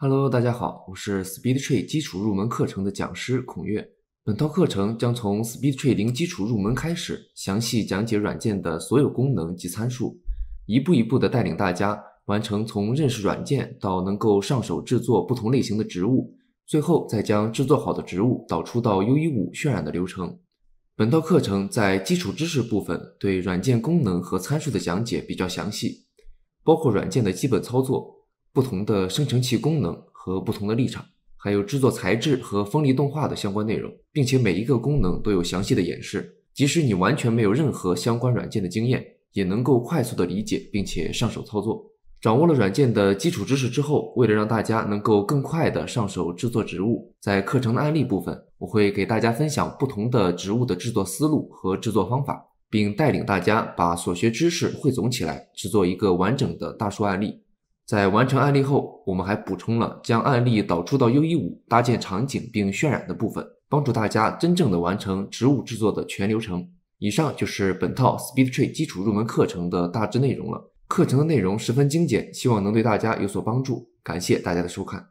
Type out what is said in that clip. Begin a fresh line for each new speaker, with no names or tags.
Hello，大家好，我是 SpeedTree 基础入门课程的讲师孔月。本套课程将从 SpeedTree 零基础入门开始，详细讲解软件的所有功能及参数，一步一步的带领大家完成从认识软件到能够上手制作不同类型的植物，最后再将制作好的植物导出到 u e 5渲染的流程。本套课程在基础知识部分对软件功能和参数的讲解比较详细，包括软件的基本操作。不同的生成器功能和不同的立场，还有制作材质和分离动画的相关内容，并且每一个功能都有详细的演示，即使你完全没有任何相关软件的经验，也能够快速的理解并且上手操作。掌握了软件的基础知识之后，为了让大家能够更快的上手制作植物，在课程的案例部分，我会给大家分享不同的植物的制作思路和制作方法，并带领大家把所学知识汇总起来，制作一个完整的大树案例。在完成案例后，我们还补充了将案例导出到 UE 五搭建场景并渲染的部分，帮助大家真正的完成植物制作的全流程。以上就是本套 SpeedTree 基础入门课程的大致内容了。课程的内容十分精简，希望能对大家有所帮助。感谢大家的收看。